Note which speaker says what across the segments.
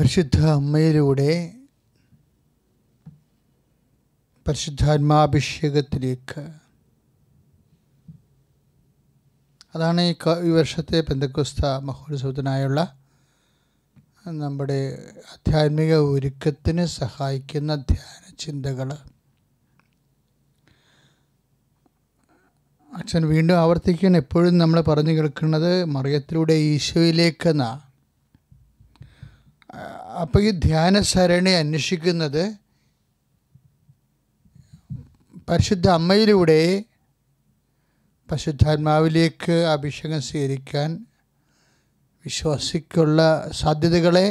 Speaker 1: പരിശുദ്ധ അമ്മയിലൂടെ പരിശുദ്ധാത്മാഭിഷേകത്തിലേക്ക് അതാണ് ഈ ഈ വർഷത്തെ പെന്തക്കുസ്ത മഹോത്സവത്തിനായുള്ള നമ്മുടെ ആധ്യാത്മിക ഒരുക്കത്തിന് സഹായിക്കുന്ന ധ്യാന ചിന്തകൾ അച്ഛൻ വീണ്ടും ആവർത്തിക്കുകയാണ് എപ്പോഴും നമ്മൾ പറഞ്ഞു കേൾക്കുന്നത് മറിയത്തിലൂടെ ഈശോയിലേക്കെന്നാണ് അപ്പോൾ ഈ ധ്യാനസരണി അന്വേഷിക്കുന്നത് പരിശുദ്ധ അമ്മയിലൂടെ പരിശുദ്ധാത്മാവിലേക്ക് അഭിഷേകം സ്വീകരിക്കാൻ വിശ്വാസിക്കുള്ള സാധ്യതകളെ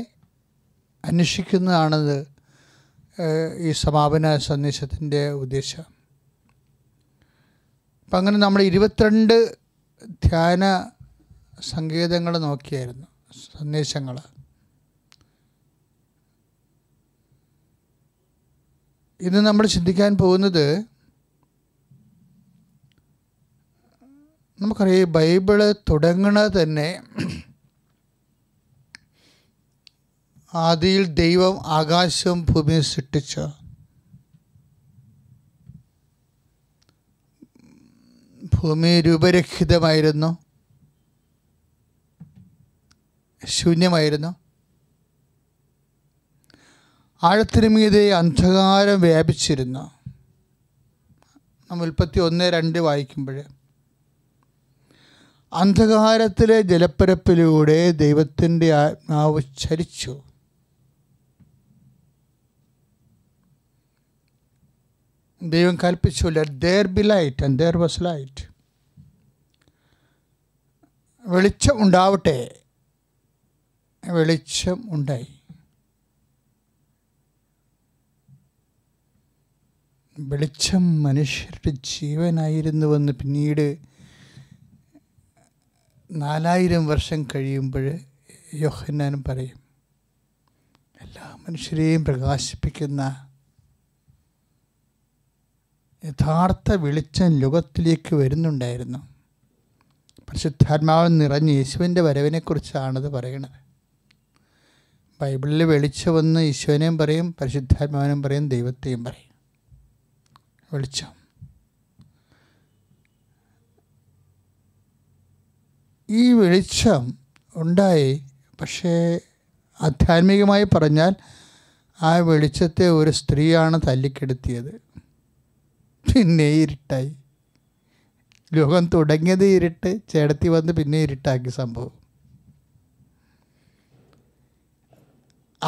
Speaker 1: അന്വേഷിക്കുന്നതാണത് ഈ സമാപന സന്ദേശത്തിൻ്റെ ഉദ്ദേശം അപ്പം അങ്ങനെ നമ്മൾ ഇരുപത്തിരണ്ട് ധ്യാന സങ്കേതങ്ങൾ നോക്കിയായിരുന്നു സന്ദേശങ്ങൾ ഇന്ന് നമ്മൾ ചിന്തിക്കാൻ പോകുന്നത് നമുക്കറിയാം ഈ ബൈബിള് തുടങ്ങണ തന്നെ ആദിയിൽ ദൈവം ആകാശവും ഭൂമിയും സൃഷ്ടിച്ച ഭൂമി രൂപരഹിതമായിരുന്നു ശൂന്യമായിരുന്നു ആഴത്തിന് മീതെ അന്ധകാരം വ്യാപിച്ചിരുന്ന നമ്മൾ ഉൽപ്പത്തി ഒന്ന് രണ്ട് വായിക്കുമ്പോൾ അന്ധകാരത്തിലെ ജലപ്പരപ്പിലൂടെ ദൈവത്തിൻ്റെ ആത്മാവ് ചരിച്ചു ദൈവം കൽപ്പിച്ചു let there be light and there was light വെളിച്ചം ഉണ്ടാവട്ടെ വെളിച്ചം ഉണ്ടായി വെളിച്ചം മനുഷ്യരുടെ ജീവനായിരുന്നുവെന്ന് പിന്നീട് നാലായിരം വർഷം കഴിയുമ്പോൾ യോഹന്നാനും പറയും എല്ലാ മനുഷ്യരെയും പ്രകാശിപ്പിക്കുന്ന യഥാർത്ഥ വെളിച്ചം ലോകത്തിലേക്ക് വരുന്നുണ്ടായിരുന്നു പരിശുദ്ധാത്മാവൻ നിറഞ്ഞ് യേശുവിൻ്റെ വരവിനെക്കുറിച്ചാണത് പറയണത് ബൈബിളിൽ വന്ന് ഈശോനെയും പറയും പരിശുദ്ധാത്മാവിനും പറയും ദൈവത്തെയും പറയും വെളിച്ചം ഈ വെളിച്ചം ഉണ്ടായി പക്ഷേ ആധ്യാത്മികമായി പറഞ്ഞാൽ ആ വെളിച്ചത്തെ ഒരു സ്ത്രീയാണ് തല്ലിക്കെടുത്തിയത് പിന്നെ ഇരുട്ടായി ലോകം തുടങ്ങിയത് ഇരുട്ട് ചേടത്തി വന്ന് പിന്നെ ഇരുട്ടാക്കി സംഭവം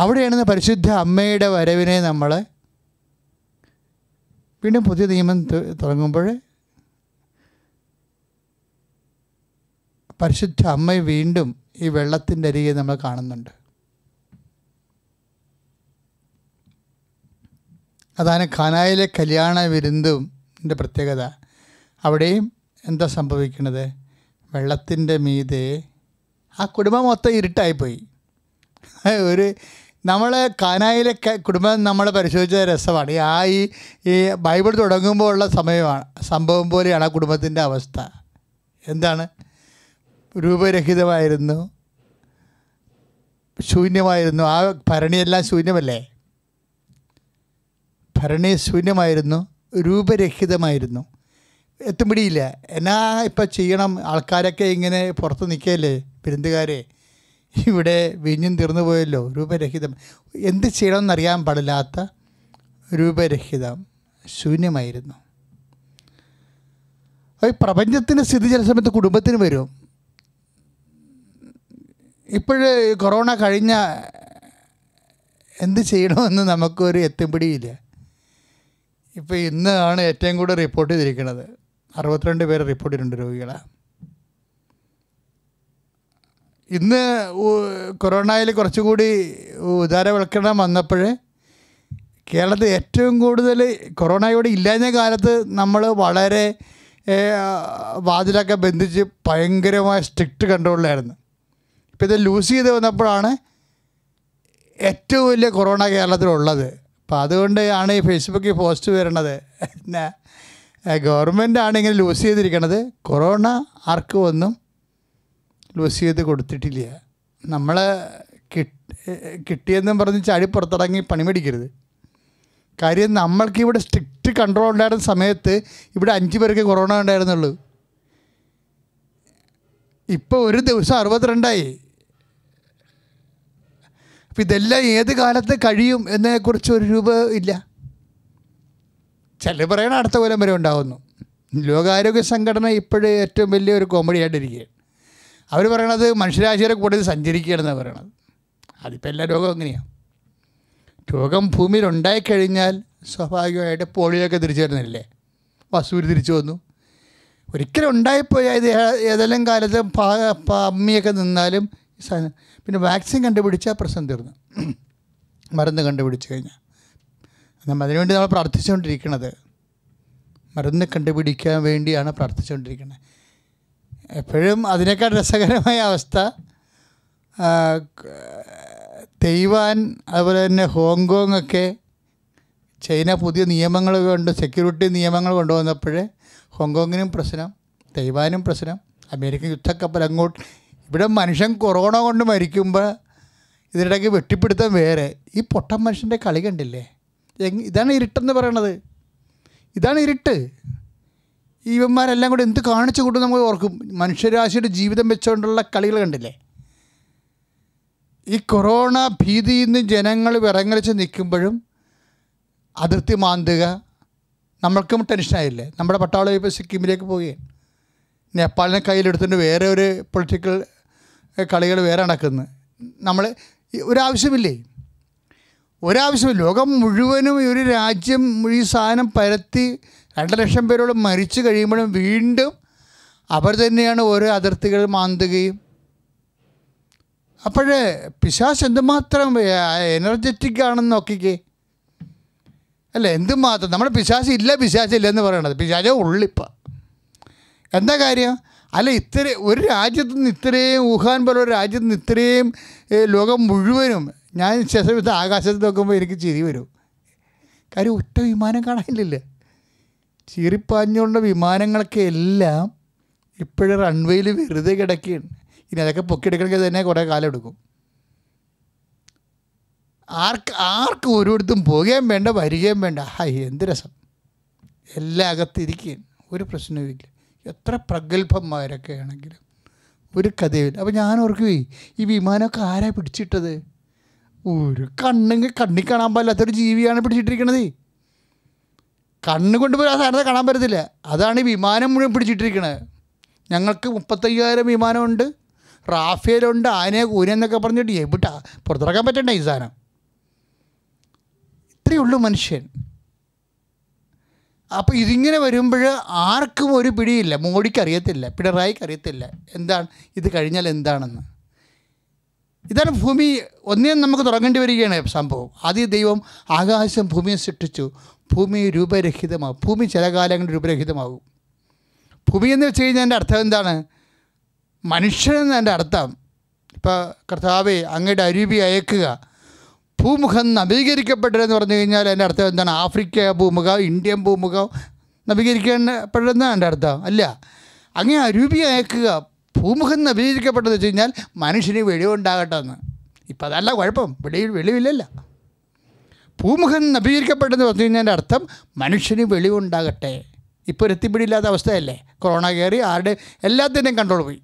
Speaker 1: അവിടെയാണ് പരിശുദ്ധ അമ്മയുടെ വരവിനെ നമ്മൾ വീണ്ടും പുതിയ നിയമം തുടങ്ങുമ്പോൾ പരിശുദ്ധ അമ്മ വീണ്ടും ഈ വെള്ളത്തിൻ്റെ അരികെ നമ്മൾ കാണുന്നുണ്ട് അതാണ് ഖാനായിലെ കല്യാണ വിരുന്നും പ്രത്യേകത അവിടെയും എന്താ സംഭവിക്കുന്നത് വെള്ളത്തിൻ്റെ മീതെ ആ കുടുംബം മൊത്തം ഇരുട്ടായിപ്പോയി ഒരു നമ്മൾ കാനായിലെ കുടുംബം നമ്മൾ പരിശോധിച്ച രസമാണ് ആ ഈ ബൈബിൾ തുടങ്ങുമ്പോൾ ഉള്ള സമയമാണ് സംഭവം പോലെയാണ് ആ കുടുംബത്തിൻ്റെ അവസ്ഥ എന്താണ് രൂപരഹിതമായിരുന്നു ശൂന്യമായിരുന്നു ആ ഭരണിയെല്ലാം ശൂന്യമല്ലേ ഭരണി ശൂന്യമായിരുന്നു രൂപരഹിതമായിരുന്നു എത്തും പിടിയില്ല എന്നാ ഇപ്പം ചെയ്യണം ആൾക്കാരൊക്കെ ഇങ്ങനെ പുറത്ത് നിൽക്കുകയല്ലേ ബിരുദുകാരെ ഇവിടെ വിഞ്ഞും തീർന്നു പോയല്ലോ രൂപരഹിതം എന്ത് ചെയ്യണമെന്നറിയാൻ പാടില്ലാത്ത രൂപരഹിതം ശൂന്യമായിരുന്നു ഈ പ്രപഞ്ചത്തിൻ്റെ സ്ഥിതി ചില സമയത്ത് കുടുംബത്തിന് വരും ഇപ്പോഴേ കൊറോണ കഴിഞ്ഞ എന്ത് ചെയ്യണമെന്ന് നമുക്കൊരു എത്തുംപിടിയില്ല ഇപ്പോൾ ഇന്നാണ് ഏറ്റവും കൂടുതൽ റിപ്പോർട്ട് ചെയ്തിരിക്കുന്നത് അറുപത്തിരണ്ട് പേര് റിപ്പോർട്ട് ചെയ്തിട്ടുണ്ട് രോഗികളാണ് ഇന്ന് കൊറോണയിൽ കുറച്ചുകൂടി ഉദാരവൽക്കരണം വന്നപ്പോൾ കേരളത്തിൽ ഏറ്റവും കൂടുതൽ കൊറോണയോട് ഇല്ലാഞ്ഞ കാലത്ത് നമ്മൾ വളരെ വാതിലൊക്കെ ബന്ധിച്ച് ഭയങ്കരമായ സ്ട്രിക്റ്റ് കൺട്രോളിലായിരുന്നു ഇപ്പം ഇത് ലൂസ് ചെയ്ത് വന്നപ്പോഴാണ് ഏറ്റവും വലിയ കൊറോണ കേരളത്തിലുള്ളത് അപ്പോൾ അതുകൊണ്ട് ആണ് ഈ ഫേസ്ബുക്കിൽ പോസ്റ്റ് വരണത് പിന്നെ ആണ് ഇങ്ങനെ ലൂസ് ചെയ്തിരിക്കണത് കൊറോണ ആർക്കും ഒന്നും ലൂസിയത് കൊടുത്തിട്ടില്ല നമ്മൾ കിട്ടിയെന്നും പറഞ്ഞ് ചാടി പുറത്തിറങ്ങി പണി മേടിക്കരുത് കാര്യം നമ്മൾക്ക് ഇവിടെ സ്ട്രിക്റ്റ് കൺട്രോൾ ഉണ്ടായിരുന്ന സമയത്ത് ഇവിടെ അഞ്ച് പേർക്ക് കൊറോണ ഉണ്ടായിരുന്നുള്ളൂ ഇപ്പോൾ ഒരു ദിവസം അറുപത്തിരണ്ടായി അപ്പം ഇതെല്ലാം ഏത് കാലത്ത് കഴിയും എന്നതിനെക്കുറിച്ച് ഒരു രൂപ ഇല്ല ചില പറയണ അടുത്ത കൊല്ലം വരെ ഉണ്ടാകുന്നു ലോകാരോഗ്യ സംഘടന ഇപ്പോഴും ഏറ്റവും വലിയൊരു ആയിട്ടിരിക്കുകയാണ് അവർ പറയണത് മനുഷ്യരാശിയുടെ കൂടെ സഞ്ചരിക്കുകയാണെന്നാണ് പറയണത് അതിപ്പോൾ എല്ലാ രോഗവും എങ്ങനെയാണ് രോഗം ഭൂമിയിൽ ഉണ്ടായിക്കഴിഞ്ഞാൽ സ്വാഭാവികമായിട്ട് പോളിയോയൊക്കെ തിരിച്ചു വരുന്നില്ലേ വസൂര് തിരിച്ചു വന്നു ഒരിക്കലും ഉണ്ടായിപ്പോയാൽ ഇത് ഏതെല്ലാം കാലത്ത് അമ്മിയൊക്കെ നിന്നാലും പിന്നെ വാക്സിൻ കണ്ടുപിടിച്ചാൽ പ്രശ്നം തീർന്നു മരുന്ന് കണ്ടുപിടിച്ചു കഴിഞ്ഞാൽ നമ്മൾ അതിനുവേണ്ടി നമ്മൾ പ്രാർത്ഥിച്ചുകൊണ്ടിരിക്കുന്നത് മരുന്ന് കണ്ടുപിടിക്കാൻ വേണ്ടിയാണ് പ്രാർത്ഥിച്ചുകൊണ്ടിരിക്കുന്നത് എപ്പോഴും അതിനേക്കാൾ രസകരമായ അവസ്ഥ തെയ്വാൻ അതുപോലെ തന്നെ ഹോങ്കോങ് ഒക്കെ ചൈന പുതിയ നിയമങ്ങൾ കൊണ്ട് സെക്യൂരിറ്റി നിയമങ്ങൾ കൊണ്ടുവന്നപ്പോൾ ഹോങ്കോങ്ങിനും പ്രശ്നം തൈവാനും പ്രശ്നം അമേരിക്കൻ യുദ്ധക്കപ്പൽ അങ്ങോട്ട് ഇവിടെ മനുഷ്യൻ കൊറോണ കൊണ്ട് മരിക്കുമ്പോൾ ഇതിനിടയ്ക്ക് വെട്ടിപ്പിടുത്തം വേറെ ഈ പൊട്ടൻ മനുഷ്യൻ്റെ കളി കണ്ടില്ലേ ഇതാണ് ഇരുട്ടെന്ന് പറയണത് ഇതാണ് ഇരുട്ട് ഇവന്മാരെല്ലാം കൂടെ എന്ത് കാണിച്ചു കൂട്ടും നമ്മൾ ഓർക്കും മനുഷ്യരാശിയുടെ ജീവിതം വെച്ചുകൊണ്ടുള്ള കളികൾ കണ്ടില്ലേ ഈ കൊറോണ ഭീതിയിൽ നിന്ന് ജനങ്ങൾ വിറങ്ങലിച്ച് നിൽക്കുമ്പോഴും അതിർത്തി മാന്തുക നമ്മൾക്കും ടെൻഷനായില്ലേ നമ്മുടെ പട്ടാളം ഇപ്പോൾ സിക്കിമിലേക്ക് പോവുകയാണ് നേപ്പാളിനെ കയ്യിലെടുത്തിട്ട് വേറെ ഒരു പൊളിറ്റിക്കൽ കളികൾ വേറെ നടക്കുന്നു നമ്മൾ ഒരാവശ്യമില്ലേ ഒരാവശ്യമില്ല ലോകം മുഴുവനും ഈ ഒരു രാജ്യം ഈ സാധനം പരത്തി രണ്ട് ലക്ഷം പേരോട് മരിച്ചു കഴിയുമ്പോഴും വീണ്ടും അവർ തന്നെയാണ് ഓരോ അതിർത്തികൾ മാന്തുകയും അപ്പോഴേ പിശാസ് എന്തുമാത്രം എനർജറ്റിക് ആണെന്ന് നോക്കിക്കേ അല്ല എന്തുമാത്രം നമ്മുടെ പിശാസ് ഇല്ല പിശാസ് ഇല്ല എന്ന് പറയണത് പിശാചോ ഉള്ളിപ്പം എന്താ കാര്യം അല്ല ഇത്ര ഒരു രാജ്യത്തു നിന്ന് ഇത്രയും വുഹാൻ പോലെ ഒരു രാജ്യത്തു നിന്ന് ഇത്രയും ലോകം മുഴുവനും ഞാൻ ശേഷം ആകാശത്ത് നോക്കുമ്പോൾ എനിക്ക് ചിരി വരും കാര്യം ഒറ്റ വിമാനം കാണാനില്ലല്ലേ ചീറിപ്പാഞ്ഞുകൊണ്ട വിമാനങ്ങളൊക്കെ എല്ലാം ഇപ്പോഴും റൺവേയിൽ വെറുതെ കിടക്കുകയാണ് ഇനി അതൊക്കെ പൊക്കിയെടുക്കണമെങ്കിൽ തന്നെ കുറേ കാലം എടുക്കും ആർക്ക് ആർക്കും ഒരിടത്തും പോകുകയും വേണ്ട വരികയും വേണ്ട ഹായ് എന്ത് രസം എല്ലാം അകത്തിരിക്കുകയാണ് ഒരു പ്രശ്നവുമില്ല എത്ര പ്രഗത്ഭന്മാരൊക്കെ ആണെങ്കിലും ഒരു കഥയില്ല അപ്പോൾ ഞാൻ ഓർക്കുവേ ഈ വിമാനമൊക്കെ ആരാ പിടിച്ചിട്ടത് ഒരു കണ്ണെങ്കിൽ കണ്ണി കാണാൻ പാടില്ലാത്തൊരു ജീവിയാണ് പിടിച്ചിട്ടിരിക്കണതേ കണ്ണുകൊണ്ട് പോലും ആ സാധനത്തെ കാണാൻ പറ്റത്തില്ല അതാണ് ഈ വിമാനം മുഴുവൻ പിടിച്ചിട്ടിരിക്കുന്നത് ഞങ്ങൾക്ക് മുപ്പത്തയ്യായിരം വിമാനമുണ്ട് റാഫേലുണ്ട് ആനയെ കൂനെന്നൊക്കെ പറഞ്ഞിട്ട് എവിട്ടാ പുറത്തിറക്കാൻ പറ്റണ്ട ഈ സാധനം ഇത്രയേ ഉള്ളൂ മനുഷ്യൻ അപ്പോൾ ഇതിങ്ങനെ വരുമ്പോൾ ആർക്കും ഒരു പിടിയില്ല പിണറായിക്ക് അറിയത്തില്ല എന്താണ് ഇത് കഴിഞ്ഞാൽ എന്താണെന്ന് ഇതാണ് ഭൂമി ഒന്നേ നമുക്ക് തുടങ്ങേണ്ടി വരികയാണ് സംഭവം ആദ്യ ദൈവം ആകാശം ഭൂമിയെ സൃഷ്ടിച്ചു ഭൂമി രൂപരഹിതമാകും ഭൂമി ചില കാലങ്ങളിൽ രൂപരഹിതമാകും ഭൂമി എന്ന് വെച്ച് കഴിഞ്ഞാൽ എൻ്റെ അർത്ഥം എന്താണ് മനുഷ്യനെന്ന് എൻ്റെ അർത്ഥം ഇപ്പോൾ കർത്താവെ അങ്ങയുടെ അരുവി അയക്കുക ഭൂമുഖം നവീകരിക്കപ്പെട്ടതെന്ന് പറഞ്ഞു കഴിഞ്ഞാൽ എൻ്റെ അർത്ഥം എന്താണ് ആഫ്രിക്ക ഭൂമുഖം ഇന്ത്യൻ ഭൂമുഖം നവീകരിക്കപ്പെടുന്നതാണ് എൻ്റെ അർത്ഥം അല്ല അങ്ങേ അരുവി അയക്കുക ഭൂമുഖം നവീകരിക്കപ്പെട്ടതെന്ന് വെച്ച് കഴിഞ്ഞാൽ മനുഷ്യന് വെളിവുണ്ടാകട്ടെ എന്ന് ഇപ്പം അതല്ല കുഴപ്പം വെളിയിൽ വെളിവില്ലല്ലോ പൂമുഖം നവീകരിക്കപ്പെട്ടെന്ന് പറഞ്ഞു കഴിഞ്ഞതിൻ്റെ അർത്ഥം മനുഷ്യന് വെളിവുണ്ടാകട്ടെ ഇപ്പോൾ ഒരു എത്തിപ്പിടിയില്ലാത്ത അവസ്ഥയല്ലേ കൊറോണ കയറി ആരുടെ എല്ലാത്തിൻ്റെയും കൺട്രോൾ പോയി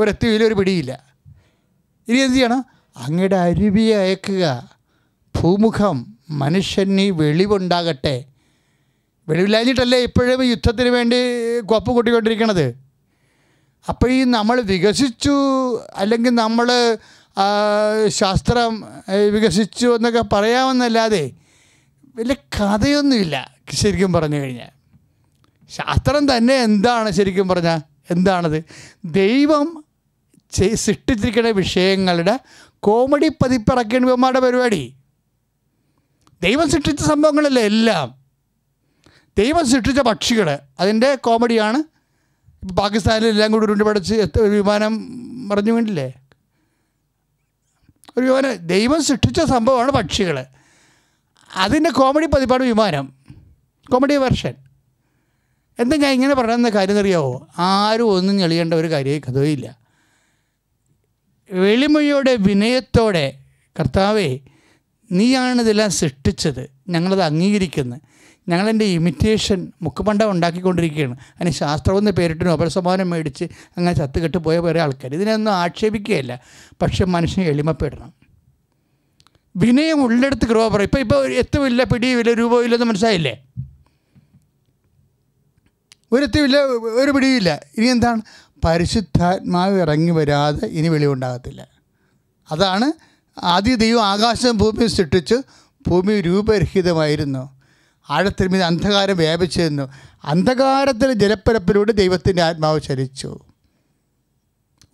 Speaker 1: ഒരു എത്തിയില്ല ഒരു പിടിയില്ല ഇനി എന്ത് ചെയ്യണം അങ്ങയുടെ അരുവിയെ അയക്കുക ഭൂമുഖം മനുഷ്യന് വെളിവുണ്ടാകട്ടെ വെളിവില്ലാഞ്ഞിട്ടല്ലേ ഇപ്പോഴും യുദ്ധത്തിന് വേണ്ടി കൊപ്പ് കൂട്ടിക്കൊണ്ടിരിക്കണത് അപ്പോൾ ഈ നമ്മൾ വികസിച്ചു അല്ലെങ്കിൽ നമ്മൾ ശാസ്ത്രം വികസിച്ചു എന്നൊക്കെ പറയാമെന്നല്ലാതെ വലിയ കഥയൊന്നുമില്ല ശരിക്കും പറഞ്ഞു കഴിഞ്ഞാൽ ശാസ്ത്രം തന്നെ എന്താണ് ശരിക്കും പറഞ്ഞാൽ എന്താണത് ദൈവം സൃഷ്ടിച്ചിരിക്കുന്ന വിഷയങ്ങളുടെ കോമഡി പതിപ്പിറക്കേണ്ട ഇവന്മാരുടെ പരിപാടി ദൈവം സൃഷ്ടിച്ച സംഭവങ്ങളല്ലേ എല്ലാം ദൈവം സൃഷ്ടിച്ച പക്ഷികൾ അതിൻ്റെ കോമഡിയാണ് പാകിസ്ഥാനിലെല്ലാം കൂടി ഉരുണ്ട് എത്ര വിമാനം മറിഞ്ഞു വീണ്ടില്ലേ ഒരു വിമാനം ദൈവം സൃഷ്ടിച്ച സംഭവമാണ് പക്ഷികൾ അതിൻ്റെ കോമഡി പതിപ്പാണ് വിമാനം കോമഡി വെർഷൻ എന്താ ഞാൻ ഇങ്ങനെ പറയുന്ന കാര്യം അറിയാവോ ആരും ഒന്നും ഞെളിയേണ്ട ഒരു കാര്യമേ കഥയില്ല വെളിമയോടെ വിനയത്തോടെ കർത്താവേ നീയാണിതെല്ലാം സൃഷ്ടിച്ചത് ഞങ്ങളത് അംഗീകരിക്കുന്നത് ഞങ്ങളെൻ്റെ ഇമിറ്റേഷൻ മുക്കുപണ്ട ഉണ്ടാക്കിക്കൊണ്ടിരിക്കുകയാണ് അതിന് ശാസ്ത്രമെന്ന് നോബൽ സമ്മാനം മേടിച്ച് അങ്ങനെ ചത്തുകെട്ട് പോയ വേറെ ആൾക്കാർ ഇതിനൊന്നും ആക്ഷേപിക്കുകയല്ല പക്ഷെ മനുഷ്യനെ എളിമപ്പെടണം വിനയം ഉള്ളെടുത്ത് ഗ്രോ പറയും ഇപ്പോൾ ഇപ്പോൾ എത്തുമില്ല പിടിയുമില്ല രൂപമില്ലെന്ന് മനസ്സിലായില്ലേ ഒരെത്തുമില്ല ഒരു പിടിയുമില്ല ഇനി എന്താണ് പരിശുദ്ധാത്മാവ് ഇറങ്ങി വരാതെ ഇനി വെളിവുണ്ടാകത്തില്ല അതാണ് ആദ്യ ദൈവം ആകാശം ഭൂമി സൃഷ്ടിച്ച് ഭൂമി രൂപരഹിതമായിരുന്നു ആഴത്തിൽ മീത് അന്ധകാരം വ്യാപിച്ചു നിന്നു അന്ധകാരത്തിൽ ജലപ്പരപ്പിലൂടെ ദൈവത്തിൻ്റെ ആത്മാവ് ചലിച്ചു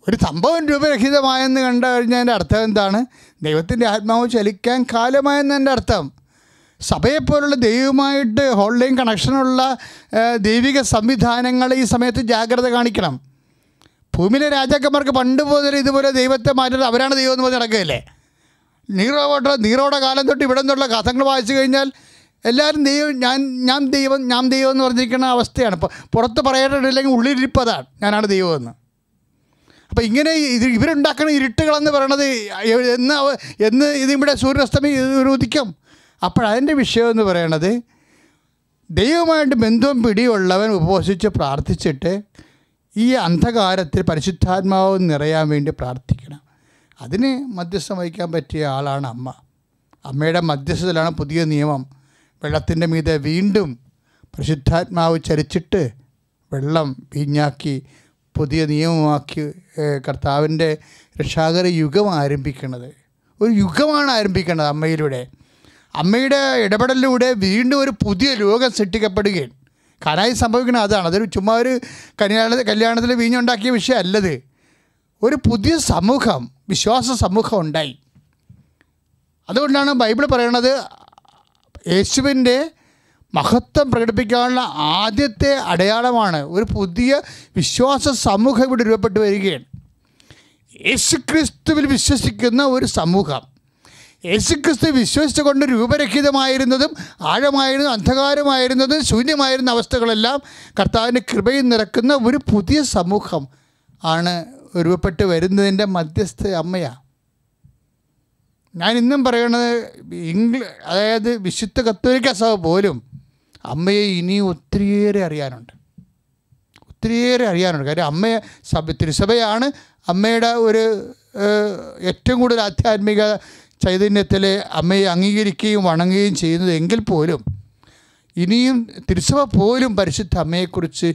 Speaker 1: ഒരു സംഭവം രൂപരഹിതമായെന്ന് കണ്ടു കഴിഞ്ഞതിൻ്റെ അർത്ഥം എന്താണ് ദൈവത്തിൻ്റെ ആത്മാവ് ചലിക്കാൻ കാലമായെന്ന് എൻ്റെ അർത്ഥം സഭയെപ്പോലുള്ള ദൈവമായിട്ട് ഓൺലൈൻ കണക്ഷനുള്ള ദൈവിക സംവിധാനങ്ങൾ ഈ സമയത്ത് ജാഗ്രത കാണിക്കണം ഭൂമിയിലെ രാജാക്കന്മാർക്ക് പണ്ട് മുതൽ ഇതുപോലെ ദൈവത്തെ മാറ്റുന്നത് അവരാണ് ദൈവം എന്ന് പറഞ്ഞ് നടക്കുകയല്ലേ നീറോ നീറോടെ കാലം തൊട്ട് ഇവിടെ നിന്നുള്ള കഥങ്ങൾ വായിച്ചു കഴിഞ്ഞാൽ എല്ലാവരും ദൈവം ഞാൻ ഞാൻ ദൈവം ഞാൻ ദൈവം എന്ന് പറഞ്ഞിരിക്കുന്ന അവസ്ഥയാണ് ഇപ്പോൾ പുറത്ത് പറയേണ്ടില്ലെങ്കിൽ ഉള്ളിലിരിപ്പ് അതാണ് ഞാനാണ് ദൈവമെന്ന് അപ്പോൾ ഇങ്ങനെ ഇത് ഇവരുണ്ടാക്കുന്ന ഇരുട്ടുകളെന്ന് പറയണത് എന്ന് എന്ന് ഇതിവിടെ സൂര്യാസ്തമി ഉദിക്കും അപ്പോഴതിൻ്റെ വിഷയം എന്ന് പറയണത് ദൈവമായിട്ട് ബന്ധവും പിടിയുള്ളവൻ ഉപസിച്ച് പ്രാർത്ഥിച്ചിട്ട് ഈ അന്ധകാരത്തിൽ പരിശുദ്ധാത്മാവ് നിറയാൻ വേണ്ടി പ്രാർത്ഥിക്കണം അതിന് മധ്യസ്ഥം വഹിക്കാൻ പറ്റിയ ആളാണ് അമ്മ അമ്മയുടെ മധ്യസ്ഥതയിലാണ് പുതിയ നിയമം വെള്ളത്തിൻ്റെ മീതെ വീണ്ടും പരിശുദ്ധാത്മാവ് ചരിച്ചിട്ട് വെള്ളം വീഞ്ഞാക്കി പുതിയ നിയമമാക്കി കർത്താവിൻ്റെ രക്ഷാകര യുഗം ആരംഭിക്കുന്നത് ഒരു യുഗമാണ് ആരംഭിക്കുന്നത് അമ്മയിലൂടെ അമ്മയുടെ ഇടപെടലിലൂടെ വീണ്ടും ഒരു പുതിയ ലോകം സൃഷ്ടിക്കപ്പെടുകയാണ് കാനായി സംഭവിക്കുന്നത് അതാണ് അതൊരു ചുമ്മാ ഒരു കല്യാണ കല്യാണത്തിൽ വീഞ്ഞുണ്ടാക്കിയ വിഷയമല്ലത് ഒരു പുതിയ സമൂഹം വിശ്വാസ സമൂഹം ഉണ്ടായി അതുകൊണ്ടാണ് ബൈബിൾ പറയണത് യേശുവിൻ്റെ മഹത്വം പ്രകടിപ്പിക്കാനുള്ള ആദ്യത്തെ അടയാളമാണ് ഒരു പുതിയ വിശ്വാസ സമൂഹം ഇവിടെ രൂപപ്പെട്ടു വരികയാണ് യേശുക്രിസ്തുവിൽ വിശ്വസിക്കുന്ന ഒരു സമൂഹം യേശുക്രിസ്തു വിശ്വസിച്ചുകൊണ്ട് രൂപരഹിതമായിരുന്നതും ആഴമായിരുന്ന അന്ധകാരമായിരുന്നതും ശൂന്യമായിരുന്ന അവസ്ഥകളെല്ലാം കർത്താവിൻ്റെ കൃപയിൽ നിറക്കുന്ന ഒരു പുതിയ സമൂഹം ആണ് രൂപപ്പെട്ട് വരുന്നതിൻ്റെ മധ്യസ്ഥ അമ്മയാണ് ഞാൻ ഇന്നും പറയണത് ഇംഗ്ല അതായത് വിശുദ്ധ കത്തോലിക്ക സഭ പോലും അമ്മയെ ഇനി ഒത്തിരിയേറെ അറിയാനുണ്ട് ഒത്തിരിയേറെ അറിയാനുണ്ട് കാര്യം അമ്മയെ സഭ തിരുസഭയാണ് അമ്മയുടെ ഒരു ഏറ്റവും കൂടുതൽ ആധ്യാത്മിക ചൈതന്യത്തിൽ അമ്മയെ അംഗീകരിക്കുകയും വണങ്ങുകയും ചെയ്യുന്നത് എങ്കിൽ പോലും ഇനിയും തിരുസഭ പോലും പരിശുദ്ധ അമ്മയെക്കുറിച്ച്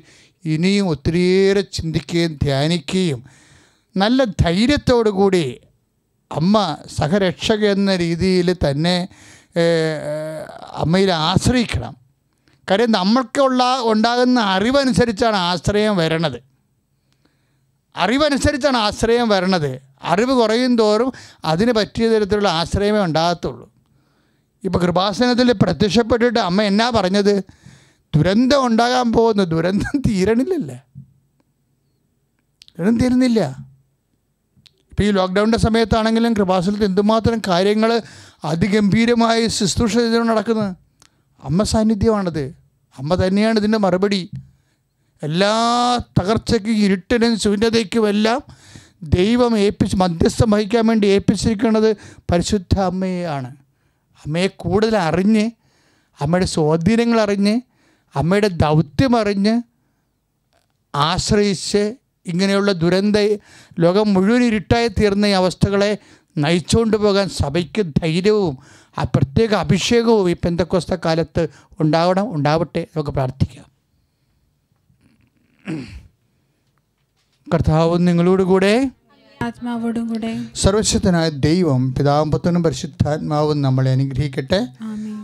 Speaker 1: ഇനിയും ഒത്തിരിയേറെ ചിന്തിക്കുകയും ധ്യാനിക്കുകയും നല്ല ധൈര്യത്തോടു കൂടി അമ്മ സഹരക്ഷക എന്ന രീതിയിൽ തന്നെ അമ്മയിൽ ആശ്രയിക്കണം കാര്യം നമ്മൾക്കുള്ള ഉണ്ടാകുന്ന അറിവനുസരിച്ചാണ് ആശ്രയം വരണത് അറിവനുസരിച്ചാണ് ആശ്രയം വരണത് അറിവ് കുറയും തോറും അതിന് പറ്റിയ തരത്തിലുള്ള ആശ്രയമേ ഉണ്ടാകത്തുള്ളൂ ഇപ്പോൾ കൃപാസനത്തിൽ പ്രത്യക്ഷപ്പെട്ടിട്ട് അമ്മ എന്നാ പറഞ്ഞത് ദുരന്തം ഉണ്ടാകാൻ പോകുന്നു ദുരന്തം തീരണില്ലല്ലേ ദുരന്തം തീരുന്നില്ല ഇപ്പോൾ ഈ ലോക്ക്ഡൗണിൻ്റെ സമയത്താണെങ്കിലും കൃപാസനത്തിൽ എന്തുമാത്രം കാര്യങ്ങൾ അതിഗംഭീരമായി ശുശ്രൂഷ ചെയ്തുകൊണ്ട് നടക്കുന്നത് അമ്മ സാന്നിധ്യമാണത് അമ്മ തന്നെയാണ് ഇതിൻ്റെ മറുപടി എല്ലാ തകർച്ചയ്ക്കും ഇരുട്ടിനും ശൂന്യതയ്ക്കും എല്ലാം ദൈവം ഏൽപ്പിച്ച് മധ്യസ്ഥം വഹിക്കാൻ വേണ്ടി ഏൽപ്പിച്ചിരിക്കുന്നത് പരിശുദ്ധ അമ്മയാണ് അമ്മയെ കൂടുതൽ അറിഞ്ഞ് അമ്മയുടെ സ്വാധീനങ്ങൾ അറിഞ്ഞ് അമ്മയുടെ ദൗത്യം അറിഞ്ഞ് ആശ്രയിച്ച് ഇങ്ങനെയുള്ള ദുരന്ത ലോകം മുഴുവൻ ഇരുട്ടായി തീർന്ന ഈ അവസ്ഥകളെ നയിച്ചുകൊണ്ട് പോകാൻ സഭയ്ക്ക് ധൈര്യവും ആ പ്രത്യേക അഭിഷേകവും ഈ പെന്തക്കോസ്ത കാലത്ത് ഉണ്ടാവണം ഉണ്ടാവട്ടെ നമുക്ക് പ്രാർത്ഥിക്കാം കർത്താവ് നിങ്ങളോടുകൂടെ കൂടെ ആത്മാവോടും കൂടെ സർവശക്തനായ ദൈവം പുത്രനും പരിശുദ്ധാത്മാവും നമ്മളെ അനുഗ്രഹിക്കട്ടെ ആമേൻ